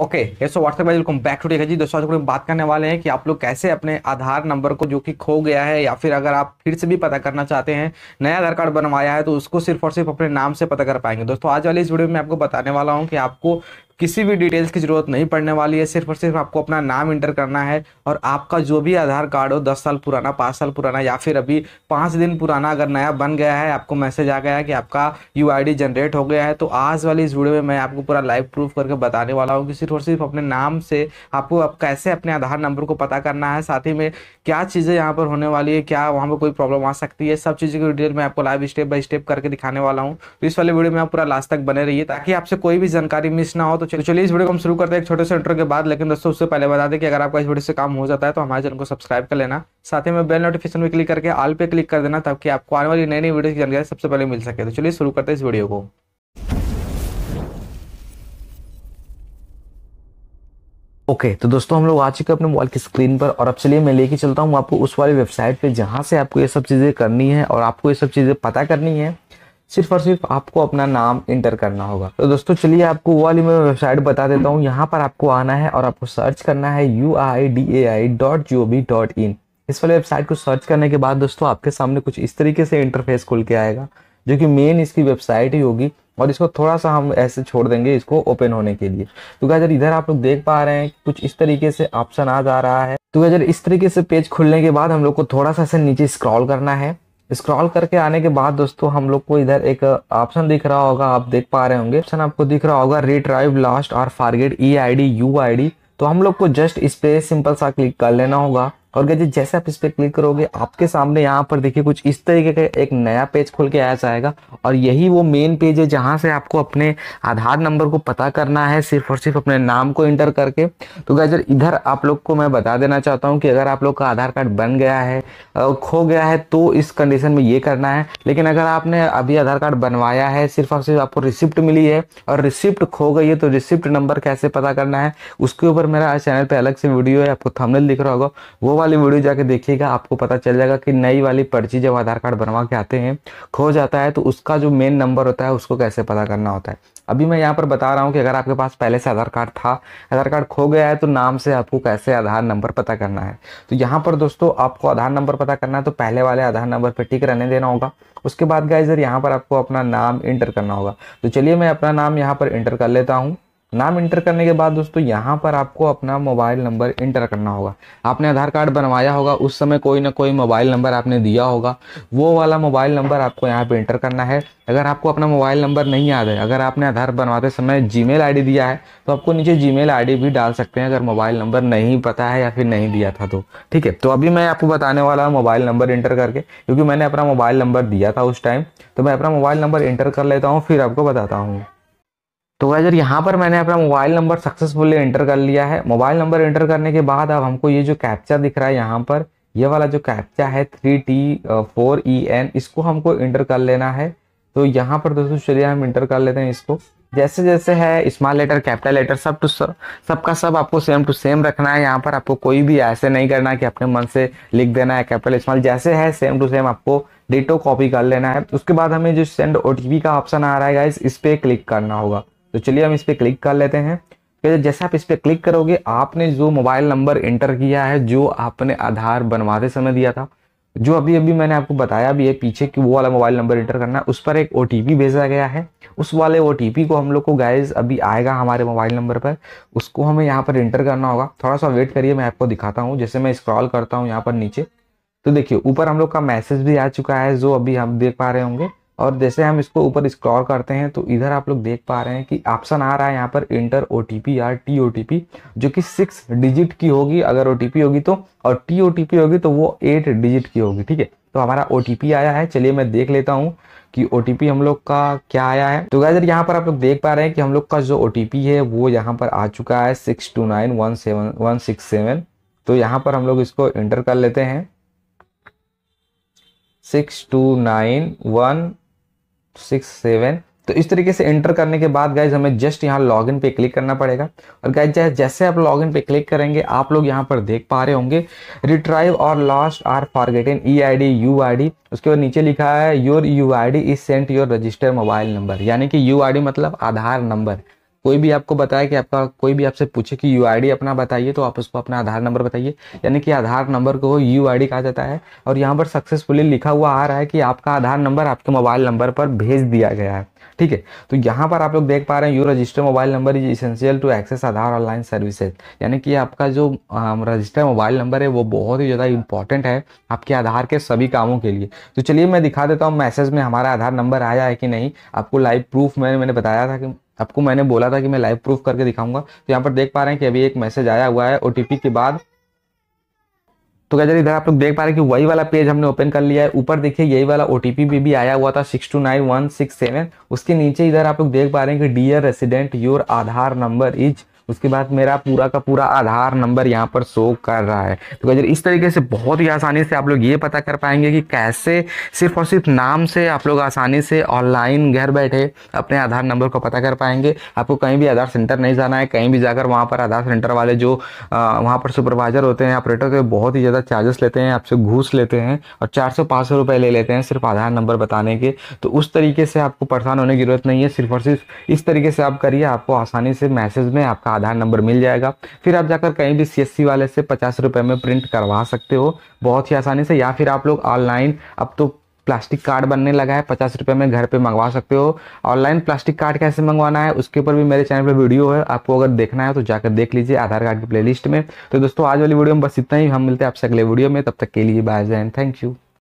okay so WhatsApp welcome back to टेखा जी दोस्तों आज हम बात करने वाले हैं कि आप लोग कैसे अपने आधार नंबर को जो कि खो गया है या फिर अगर आप फिर से भी पता करना चाहते हैं नया आधार कार्ड बनवाया है तो उसको सिर्फ और सिर्फ अपने नाम से पता कर पाएंगे दोस्तों आज वाले इस वीडियो में आपको बताने वाला हूँ कि आपको किसी भी डिटेल्स की ज़रूरत नहीं पड़ने वाली है सिर्फ और सिर्फ आपको अपना नाम इंटर करना है और आपका जो भी आधार कार्ड हो दस साल पुराना पाँच साल पुराना या फिर अभी पाँच दिन पुराना अगर नया बन गया है आपको मैसेज आ गया है कि आपका यू जनरेट हो गया है तो आज वाली इस वीडियो में मैं आपको पूरा लाइव प्रूफ करके बताने वाला हूँ कि सिर्फ और सिर्फ अपने नाम से आपको आप कैसे अपने आधार नंबर को पता करना है साथ ही में क्या चीज़ें यहाँ पर होने वाली है क्या वहाँ पर कोई प्रॉब्लम आ सकती है सब चीज़ों की डिटेल मैं आपको लाइव स्टेप बाय स्टेप करके दिखाने वाला हूँ तो इस वाले वीडियो में आप पूरा लास्ट तक बने रहिए ताकि आपसे कोई भी जानकारी मिस ना हो तो तो चलिए इस वीडियो को हम शुरू करते हैं एक छोटे से इंटर के बाद लेकिन दोस्तों उससे पहले बता दें कि अगर आपका इस वीडियो से काम हो जाता है तो हमारे चैनल को सब्सक्राइब कर लेना साथ ही में बेल नोटिफिकेशन भी क्लिक करके आल पे क्लिक कर देना ताकि आपको आने वाली नई नई वीडियो की जानकारी सबसे पहले मिल सके तो चलिए शुरू करते हैं इस वीडियो को ओके okay, तो दोस्तों हम लोग आ चुके हैं अपने मोबाइल की स्क्रीन पर और अब चलिए मैं लेके चलता हूँ आपको उस वाली वेबसाइट पे जहाँ से आपको ये सब चीज़ें करनी है और आपको ये सब चीज़ें पता करनी है सिर्फ और सिर्फ आपको अपना नाम इंटर करना होगा तो दोस्तों चलिए आपको वो वाली मैं वेबसाइट बता देता हूँ यहाँ पर आपको आना है और आपको सर्च करना है U I D A I dot G O V dot I N वाले वेबसाइट को सर्च करने के बाद दोस्तों आपके सामने कुछ इस तरीके से इंटरफेस खुल के आएगा जो कि मेन इसकी वेबसाइट ही होगी और इसको थोड़ा सा हम ऐसे छोड़ देंगे इसको ओपन होने के लिए तो क्या इधर आप लोग देख पा रहे हैं कुछ इस तरीके से ऑप्शन आ जा रहा है तो क्या इस तरीके से पेज खुलने के बाद हम लोग को थोड़ा सा ऐसे नीचे स्क्रॉल करना है स्क्रॉल करके आने के बाद दोस्तों हम लोग को इधर एक ऑप्शन दिख रहा होगा आप देख पा रहे होंगे ऑप्शन आपको दिख रहा होगा रिट्राइव लास्ट और forget E I D U I D तो हम लोग को जस्ट इस पे सिंपल सा क्लिक कर लेना होगा और गाइज जैसे आप इस पर क्लिक करोगे आपके सामने यहाँ पर देखिए कुछ इस तरीके का एक नया पेज खोल के आया जाएगा और यही वो मेन पेज है जहाँ से आपको अपने आधार नंबर को पता करना है सिर्फ और सिर्फ अपने नाम को इंटर करके तो गाइजर इधर आप लोग को मैं बता देना चाहता हूँ कि अगर आप लोग का आधार कार्ड बन गया है खो गया है तो इस कंडीशन में ये करना है लेकिन अगर आपने अभी आधार कार्ड बनवाया है सिर्फ और सिर्फ आपको रिसिप्ट मिली है और रिसिप्ट खो गई है तो रिसिप्ट नंबर कैसे पता करना है उसके ऊपर मेरा चैनल पर अलग से वीडियो है आपको थंबनेल दिख रहा होगा वो वाली वीडियो जाके देखिएगा आपको पता चल जाएगा कि नई वाली पर्ची जब आधार कार्ड बनवा के आते हैं खो जाता है तो उसका जो मेन नंबर होता है उसको कैसे पता करना होता है अभी मैं यहाँ पर बता रहा हूँ कि अगर आपके पास पहले से आधार कार्ड था आधार कार्ड खो गया है तो नाम से आपको कैसे आधार नंबर पता करना है तो यहाँ पर दोस्तों आपको आधार नंबर पता करना है तो पहले वाले आधार नंबर पर टिक रहने देना होगा उसके बाद गाइजर यहाँ पर आपको अपना नाम इंटर करना होगा तो चलिए मैं अपना नाम यहाँ पर इंटर कर लेता हूँ नाम इंटर करने के बाद दोस्तों यहाँ पर आपको अपना मोबाइल नंबर इंटर करना होगा आपने आधार कार्ड बनवाया होगा उस समय कोई ना कोई मोबाइल नंबर आपने दिया होगा वो वाला मोबाइल नंबर आपको यहाँ पे इंटर करना है अगर आपको अपना मोबाइल नंबर नहीं याद है अगर आपने आधार बनवाते समय जी मेल दिया है तो आपको नीचे जी मेल भी डाल सकते हैं अगर मोबाइल नंबर नहीं पता है या फिर नहीं दिया था तो ठीक है तो अभी मैं आपको बताने वाला हूँ मोबाइल नंबर इंटर करके क्योंकि मैंने अपना मोबाइल नंबर दिया था उस टाइम तो मैं अपना मोबाइल नंबर इंटर कर लेता हूँ फिर आपको बताता हूँ तो वैजर यहाँ पर मैंने अपना मोबाइल नंबर सक्सेसफुली एंटर कर लिया है मोबाइल नंबर एंटर करने के बाद अब हमको ये जो कैप्चा दिख रहा है यहाँ पर ये वाला जो कैप्चा है three T four E N इसको हमको इंटर कर लेना है तो यहाँ पर दोस्तों चलिए हम इंटर कर लेते हैं इसको जैसे जैसे है स्मॉल लेटर कैपिटल लेटर सब टू सब सबका सब आपको सेम टू सेम रखना है यहाँ पर आपको कोई भी ऐसे नहीं करना कि अपने मन से लिख देना है कैपिटल स्मॉल जैसे है सेम टू सेम आपको डेटो कॉपी कर लेना है उसके बाद हमें जो सेंड ओ का ऑप्शन आ रहा है इस पर क्लिक करना होगा तो चलिए हम इस पर क्लिक कर लेते हैं फिर जैसे आप इस पर क्लिक करोगे आपने जो मोबाइल नंबर एंटर किया है जो आपने आधार बनवाते समय दिया था जो अभी अभी मैंने आपको बताया भी है पीछे कि वो वाला मोबाइल नंबर एंटर करना है उस पर एक ओ भेजा गया है उस वाले ओ को हम लोग को गाइज अभी आएगा हमारे मोबाइल नंबर पर उसको हमें यहाँ पर एंटर करना होगा थोड़ा सा वेट करिए मैं आपको दिखाता हूँ जैसे मैं स्क्रॉल करता हूँ यहाँ पर नीचे तो देखिए ऊपर हम लोग का मैसेज भी आ चुका है जो अभी हम देख पा रहे होंगे और जैसे हम इसको ऊपर स्क्रॉल करते हैं तो इधर आप लोग देख पा रहे हैं कि ऑप्शन आ रहा है यहाँ पर इंटर ओ या टी ओ जो कि सिक्स डिजिट की होगी अगर ओ होगी तो और टी ओ होगी तो वो एट डिजिट की होगी ठीक है तो हमारा ओ आया है चलिए मैं देख लेता हूँ कि ओ हम लोग का क्या आया है तो गाइजर यहाँ पर आप लोग देख पा रहे हैं कि हम लोग का जो ओ है वो यहाँ पर आ चुका है six two nine one seven one six seven तो यहाँ पर हम लोग इसको एंटर कर लेते हैं six two nine one six seven तो इस तरीके से एंटर करने के बाद गाइज हमें जस्ट यहाँ लॉगिन पे क्लिक करना पड़ेगा और गाइज जैसे आप लॉगिन पे क्लिक करेंगे आप लोग यहाँ पर देख पा रहे होंगे रिट्राइव और lost or in E I D U I D उसके बाद नीचे लिखा है your U I D is sent your registered mobile number यानी कि यू आई डी मतलब आधार नंबर कोई भी आपको बताए कि आपका कोई भी आपसे पूछे कि यू अपना बताइए तो आप उसको अपना आधार नंबर बताइए यानी कि आधार नंबर को यू आई कहा जाता है और यहाँ पर सक्सेसफुली लिखा हुआ आ रहा है कि आपका आधार नंबर आपके मोबाइल नंबर पर भेज दिया गया है ठीक है तो यहाँ पर आप लोग देख पा रहे हैं you register mobile number is essential to access Aadhaar online services यानी कि आपका जो रजिस्टर मोबाइल नंबर है वो बहुत ही ज़्यादा इंपॉर्टेंट है आपके आधार के सभी कामों के लिए तो चलिए मैं दिखा देता हूँ मैसेज में हमारा आधार नंबर आया है कि नहीं आपको लाइव प्रूफ में मैंने बताया था कि आपको मैंने बोला था कि मैं लाइव प्रूफ करके दिखाऊंगा तो यहाँ पर देख पा रहे हैं कि अभी एक मैसेज आया हुआ है ओटीपी के बाद तो क्या इधर आप लोग देख पा रहे हैं कि वही वाला पेज हमने ओपन कर लिया है ऊपर देखिए यही वाला ओटीपी भी, भी आया हुआ था six two nine one six seven उसके नीचे इधर आप लोग देख पा रहे हैं कि dear resident your Aadhaar number is उसके बाद मेरा पूरा का पूरा आधार नंबर यहाँ पर शो कर रहा है तो गजर इस तरीके से बहुत ही आसानी से आप लोग ये पता कर पाएंगे कि कैसे सिर्फ और सिर्फ नाम से आप लोग आसानी से ऑनलाइन घर बैठे अपने आधार नंबर को पता कर पाएंगे आपको कहीं भी आधार सेंटर नहीं जाना है कहीं भी जाकर वहाँ पर आधार सेंटर वाले जो वहाँ पर सुपरवाइजर होते हैं ऑपरेटर के बहुत ही ज़्यादा चार्जेस लेते हैं आपसे घूस लेते हैं और चार सौ पाँच सौ रुपये ले लेते हैं सिर्फ आधार नंबर बताने के तो उस तरीके से आपको परेशान होने की जरूरत नहीं है सिर्फ और सिर्फ इस तरीके से आप करिए आपको आसानी से मैसेज में आपका आधार नंबर मिल जाएगा फिर आप जाकर कहीं भी सी वाले से पचास में प्रिंट करवा सकते हो बहुत ही आसानी से या फिर आप लोग ऑनलाइन अब तो प्लास्टिक कार्ड बनने लगा है पचास रुपये में घर पे मंगवा सकते हो ऑनलाइन प्लास्टिक कार्ड कैसे मंगवाना है उसके ऊपर भी मेरे चैनल पे वीडियो है आपको अगर देखना है तो जाकर देख लीजिए आधार कार्ड की प्लेलिस्ट में तो दोस्तों आज वाली वीडियो में बस इतना ही हम मिलते हैं आपसे अगले वीडियो में तब तक के लिए बाय जैन थैंक यू